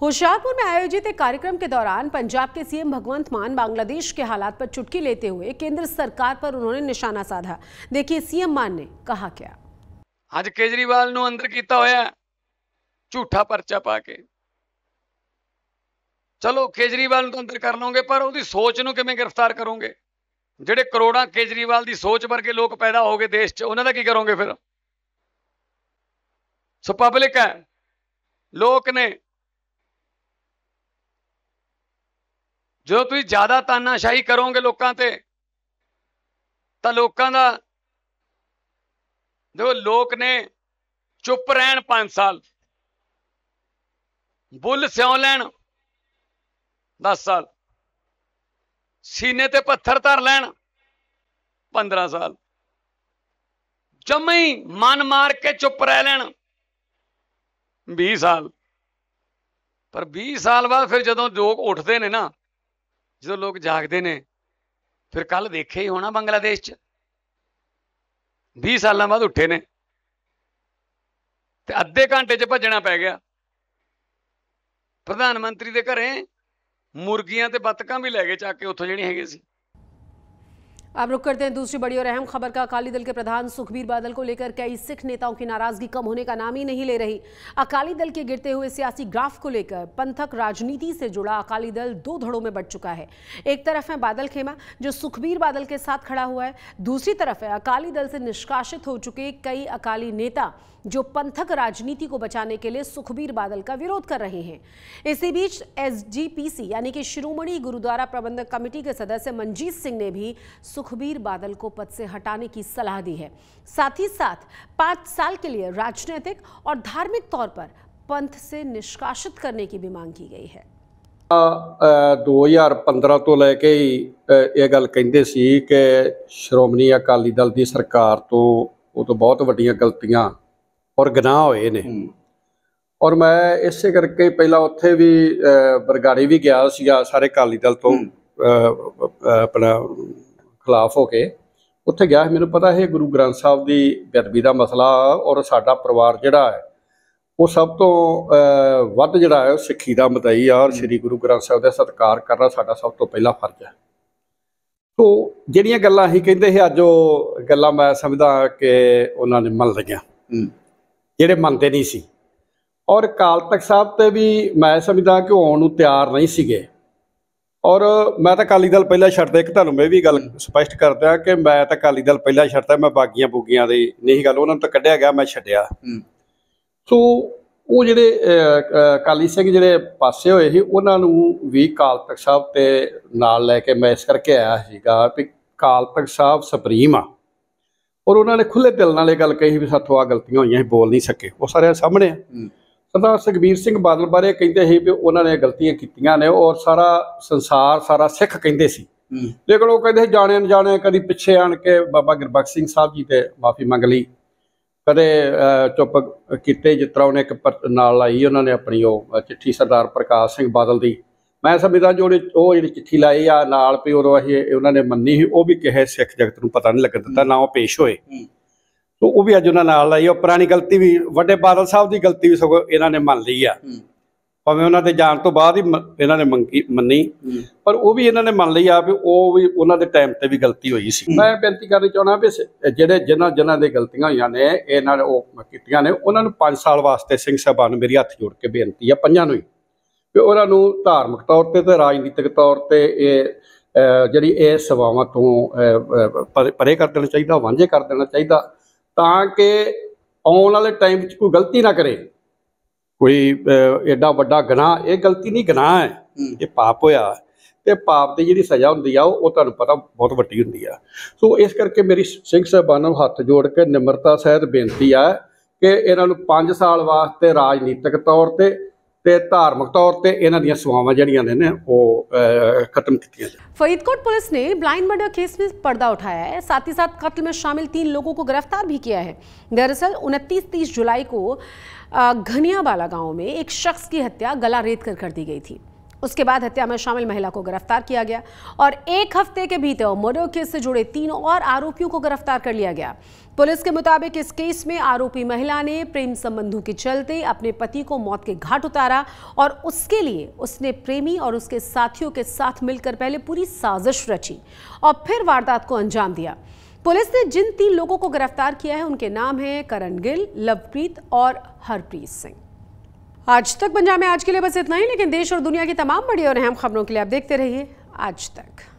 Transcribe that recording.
होशियारपुर में आयोजित एक कार्यक्रम के दौरान पंजाब के सीएम भगवंत मान बांग्लादेश के हालात पर चुटकी लेते हुए केंद्र सरकार पर उन्होंने निशाना साधा देखिए सीएम मान ने कहा क्या आज केजरीवाल नु अंदर किया होया झूठा परचा पाके चलो केजरीवाल तो अंदर कर लोगे पर सोच न गिरफ्तार करोगे जेडे करोड़ा केजरीवाल की सोच वर्गे लोग पैदा हो गए देश का की करोगे फिर सो पबलिक है लोग ने ਜਦੋਂ ਤੁਸੀਂ ਜ਼ਿਆਦਾ ਤਾਨਾਸ਼ਾਹੀ ਕਰੋਗੇ ਲੋਕਾਂ ਤੇ ਤਾਂ ਲੋਕਾਂ ਦਾ ਜੋ ਲੋਕ ਨੇ ਚੁੱਪ ਰਹਿਣ 5 ਸਾਲ ਬੁੱਲ ਸਿਉ ਲੈਣ 10 ਸਾਲ ਸੀਨੇ ਤੇ ਪੱਥਰ ਧਰ ਲੈਣ 15 ਸਾਲ ਜਮਈ ਮਨ ਮਾਰ ਕੇ ਚੁੱਪ ਰਹਿ ਲੈਣ 20 ਸਾਲ ਪਰ 20 ਸਾਲ ਬਾਅਦ ਫਿਰ ਜਦੋਂ ਲੋਕ ਉੱਠਦੇ ਨੇ ਨਾ ਜਦੋਂ ਲੋਕ ਜਾਗਦੇ ਨੇ ਫਿਰ ਕੱਲ ਦੇਖੇ ਹੀ ਹੋਣਾ ਬੰਗਲਾਦੇਸ਼ 'ਚ 20 ਸਾਲਾਂ ਬਾਅਦ ਉੱਠੇ ਨੇ ਤੇ ਅੱਧੇ ਘੰਟੇ 'ਚ ਭੱਜਣਾ ਪੈ ਗਿਆ ਪ੍ਰਧਾਨ ਮੰਤਰੀ ਦੇ ਘਰੇ ਮੁਰਗੀਆਂ ਤੇ ਬੱਤਕਾਂ ਵੀ ਲੈ ਕੇ ਚੱਕ ਕੇ ਉੱਥੋਂ ਜਿਹੜੀਆਂ ਹੈਗੇ ਸੀ अब रुक करते हैं दूसरी बड़ी और अहम खबर का अकाली दल के प्रधान सुखबीर बादल को लेकर कई सिख नेताओं की नाराजगी कम होने का नाम ही नहीं ले रही अकाली दल के गिरते हुए सियासी ग्राफ को लेकर पंथक राजनीति से जुड़ा अकाली दल दो धड़ों में बढ़ चुका है एक तरफ है बादल खेमा जो सुखबीर बादल के साथ खड़ा हुआ है दूसरी तरफ है अकाली दल से निष्कासित हो चुके कई अकाली नेता जो पंथक राजनीति को बचाने के लिए सुखबीर बादल का विरोध कर रहे हैं इसी बीच एस यानी कि श्रोमणी गुरुद्वारा प्रबंधक कमेटी के सदस्य मंजीत सिंह ने भी सुखबीर बादल को पद से हटाने की सलाह दी है साथ ही साथ पांच साल के लिए राजनीतिक और धार्मिक तौर पर पंथ से निष्कासित करने की भी मांग की गई है दो हजार पंद्रह तो लैके ही यह गल क्रोमणी अकाली दल की सरकार तो वो तो बहुत व्डिया गलतियां और गनाह हो हम्म। और मैं इस करके पहला उ बरगाड़ी भी गया सारे अकाली दल तो हम्म। अपना ਖਿਲਾਫ ਹੋ ਕੇ ਉੱਥੇ ਗਿਆ ਮੈਨੂੰ ਪਤਾ ਇਹ ਗੁਰੂ ਗ੍ਰੰਥ ਸਾਹਿਬ ਦੀ ਬੇਅਦਬੀ ਦਾ ਮਸਲਾ ਔਰ ਸਾਡਾ ਪਰਿਵਾਰ ਜਿਹੜਾ ਹੈ ਉਹ ਸਭ ਤੋਂ ਵੱਧ ਜਿਹੜਾ ਹੈ ਸਿੱਖੀ ਦਾ ਮਤਈ ਆ ਔਰ ਸ੍ਰੀ ਗੁਰੂ ਗ੍ਰੰਥ ਸਾਹਿਬ ਦਾ ਸਤਿਕਾਰ ਕਰਨਾ ਸਾਡਾ ਸਭ ਤੋਂ ਪਹਿਲਾ ਫਰਜ਼ ਹੈ ਸੋ ਜਿਹੜੀਆਂ ਗੱਲਾਂ ਅਸੀਂ ਕਹਿੰਦੇ ਸੀ ਅੱਜ ਉਹ ਗੱਲਾਂ ਮੈਂ ਸਮਝਦਾ ਕਿ ਉਹਨਾਂ ਨੇ ਮੰਨ ਲਈਆਂ ਜਿਹੜੇ ਮੰਨਦੇ ਨਹੀਂ ਸੀ ਔਰ ਕਾਲ ਤਖਤ ਸਾਹਿਬ ਤੇ ਵੀ ਮੈਂ ਸਮਝਦਾ ਕਿ ਆਉਣ ਨੂੰ ਤਿਆਰ ਨਹੀਂ ਸੀਗੇ ਔਰ ਮੈਂ ਤਾਂ ਅਕਾਲੀ ਦਲ ਪਹਿਲਾ ਛੱਡਦਾ ਇੱਕ ਤੁਹਾਨੂੰ ਮੈਂ ਵੀ ਗੱਲ ਸਪਸ਼ਟ ਕਰਦਾ ਕਿ ਮੈਂ ਤਾਂ ਅਕਾਲੀ ਦਲ ਪਹਿਲਾ ਛੱਡਦਾ ਮੈਂ ਬਾਗੀਆਂ ਬੂਗੀਆਂ ਦੇ ਨਹੀਂ ਗੱਲ ਉਹਨਾਂ ਨੂੰ ਤਾਂ ਕੱਢਿਆ ਗਿਆ ਮੈਂ ਛੱਡਿਆ ਸੋ ਉਹ ਜਿਹੜੇ ਅਕਾਲੀ ਸਿੰਘ ਜਿਹੜੇ ਪਾਸੇ ਹੋਏ ਸੀ ਉਹਨਾਂ ਨੂੰ ਵੀ ਕਾਲ ਸਾਹਿਬ ਤੇ ਨਾਲ ਲੈ ਕੇ ਮੈਂ ਇਸ ਕਰਕੇ ਆਇਆ ਸੀਗਾ ਕਿ ਕਾਲ ਸਾਹਿਬ ਸੁਪਰੀਮ ਆ ਔਰ ਉਹਨਾਂ ਨੇ ਖੁੱਲੇ ਦਿਲ ਨਾਲ ਇਹ ਗੱਲ ਕਹੀ ਵੀ ਸਾਥੋਂ ਆ ਗਲਤੀਆਂ ਹੋਈਆਂ ਸੀ ਬੋਲ ਨਹੀਂ ਸਕੇ ਉਹ ਸਾਰੇ ਸਾਹਮਣੇ ਆ ਤਾਂ ਸੁਖਬੀਰ ਸਿੰਘ ਬਾਦਲ ਬਾਰੇ ਕਹਿੰਦੇ ਸੀ ਵੀ ਉਹਨਾਂ ਨੇ ਗਲਤੀਆਂ ਕੀਤੀਆਂ ਨੇ ਔਰ ਸਾਰਾ ਸੰਸਾਰ ਸਾਰਾ ਸਿੱਖ ਕਹਿੰਦੇ ਸੀ ਲੇਕਿਨ ਉਹ ਕਹਿੰਦੇ ਜਾਣੇ ਅਣਜਾਣੇ ਕਦੀ ਪਿੱਛੇ ਆਣ ਕੇ ਬਾਬਾ ਗੁਰਬਖਸ਼ ਸਿੰਘ ਸਾਹਿਬ ਜੀ ਤੇ ਮਾਫੀ ਮੰਗ ਲਈ ਕਦੇ ਚੁੱਪ ਕੀਤੇ ਜਿਸ ਤਰ੍ਹਾਂ ਉਹਨੇ ਇੱਕ ਨਾਲ ਲਾਈ ਉਹਨਾਂ ਨੇ ਆਪਣੀ ਉਹ ਚਿੱਠੀ ਸਰਦਾਰ ਪ੍ਰਕਾਸ਼ ਸਿੰਘ ਬਾਦਲ ਦੀ ਮੈਂ ਸਮਝਦਾ ਜੋ ਉਹ ਜਿਹੜੀ ਚਿੱਠੀ ਲਾਈ ਆ ਨਾਲ ਪਈ ਉਦੋਂ ਉਹਨਾਂ ਨੇ ਮੰਨੀ ਸੀ ਉਹ ਵੀ ਕਿਸੇ ਸਿੱਖ ਜਗਤ ਨੂੰ ਪਤਾ ਨਹੀਂ ਲੱਗ ਦਿੱਤਾ ਨਾ ਉਹ ਪੇਸ਼ ਹੋਏ ਸੋ ਉਹ ਵੀ ਅੱਜ ਉਹਨਾਂ ਨਾਲ ਆਈ ਉਹ ਪੁਰਾਣੀ ਗਲਤੀ ਵੀ ਵੱਡੇ ਬਾਦਲ ਸਾਹਿਬ ਦੀ ਗਲਤੀ ਵੀ ਸਗੋ ਇਹਨਾਂ ਨੇ ਮੰਨ ਲਈ ਆ ਭਾਵੇਂ ਉਹਨਾਂ ਦੇ ਜਾਣ ਤੋਂ ਬਾਅਦ ਹੀ ਇਹਨਾਂ ਨੇ ਮੰਗੀ ਮੰਨੀ ਪਰ ਉਹ ਵੀ ਇਹਨਾਂ ਨੇ ਮੰਨ ਲਈ ਆ ਵੀ ਉਹ ਵੀ ਉਹਨਾਂ ਦੇ ਟਾਈਮ ਤੇ ਵੀ ਗਲਤੀ ਹੋਈ ਸੀ ਮੈਂ ਬੇਨਤੀ ਕਰਨੀ ਚਾਹਣਾ ਵੀ ਜਿਹੜੇ ਜਿਨ੍ਹਾਂ ਜਿਨ੍ਹਾਂ ਦੇ ਗਲਤੀਆਂ ਹੋਈਆਂ ਨੇ ਇਹਨਾਂ ਨੇ ਉਹ ਕੀਤੀਆਂ ਨੇ ਉਹਨਾਂ ਨੂੰ 5 ਸਾਲ ਵਾਸਤੇ ਸਿੰਘ ਸਭਾ ਨੂੰ ਮੇਰੀ ਹੱਥ ਜੋੜ ਕੇ ਬੇਨਤੀ ਆ ਪੰਜਾਂ ਨੂੰ ਹੀ ਵੀ ਉਹਨਾਂ ਨੂੰ ਧਾਰਮਿਕ ਤੌਰ ਤੇ ਤੇ ਰਾਜਨੀਤਿਕ ਤੌਰ ਤੇ ਇਹ ਜਿਹੜੀ ਇਹ ਸਵਾਵਾਂ ਤੋਂ ਪਰੇ ਕਰ ਦੇਣਾ ਚਾਹੀਦਾ ਵਾਂਝੇ ਕਰ ਦੇਣਾ ਚਾਹੀਦਾ ਤਾਂ ਕਿ ਆਉਣ ਵਾਲੇ ਟਾਈਮ 'ਚ ਕੋਈ ਗਲਤੀ ਨਾ ਕਰੇ ਕੋਈ ਐਡਾ ਵੱਡਾ ਗਨਾਹ ਇਹ ਗਲਤੀ ਨਹੀਂ ਗਨਾਹ ਹੈ ਇਹ ਪਾਪ ਹੋਇਆ ਤੇ ਪਾਪ ਦੀ ਜਿਹੜੀ ਸਜ਼ਾ ਹੁੰਦੀ ਆ ਉਹ ਤੁਹਾਨੂੰ ਪਤਾ ਬਹੁਤ ਵੱਡੀ ਹੁੰਦੀ ਆ ਸੋ ਇਸ ਕਰਕੇ ਮੇਰੀ ਸਿੰਘ ਸਾਹਿਬਾਨਾਂ ਨੂੰ ਹੱਥ ਜੋੜ ਕੇ ਨਿਮਰਤਾ ਸਹਿਤ ਬੇਨਤੀ ਆ ਕਿ ਇਹਨਾਂ ਨੂੰ 5 ਸਾਲ ਵਾਸਤੇ ਰਾਜਨੀਤਿਕ ਤੌਰ ਤੇ धार्मिक तौर पर इन्ह ਇਹਨਾਂ ਦੀਆਂ ਸੇਵਾਵਾਂ खत्म ਨੇ फरीदकोट पुलिस ने ब्लाइंड मर्डर केस में पर्दा उठाया है साथ ही साथ कत्ल में शामिल तीन लोगों को गिरफ्तार भी किया है दरअसल उनतीस तीस जुलाई को घनियाबाला गांव में एक शख्स की हत्या गला रेत कर कर दी गई थी उसके बाद हत्या में शामिल महिला को गिरफ्तार किया गया और एक हफ्ते के भीतर मर्डर केस से जुड़े तीनों और आरोपियों को गिरफ्तार कर लिया गया पुलिस के मुताबिक इस केस में आरोपी महिला ने प्रेम संबंधों के चलते अपने पति को मौत के घाट उतारा और उसके लिए उसने प्रेमी और उसके साथियों के साथ मिलकर पहले पूरी साजिश रची और फिर वारदात को अंजाम दिया पुलिस ने जिन तीन लोगों को गिरफ्तार किया है उनके नाम हैं करण गिल लवप्रीत और हरप्रीत सिंह आज तक पंजाब में आज के लिए बस इतना ही लेकिन देश और दुनिया की तमाम बड़ी और अहम खबरों के लिए आप देखते रहिए आज तक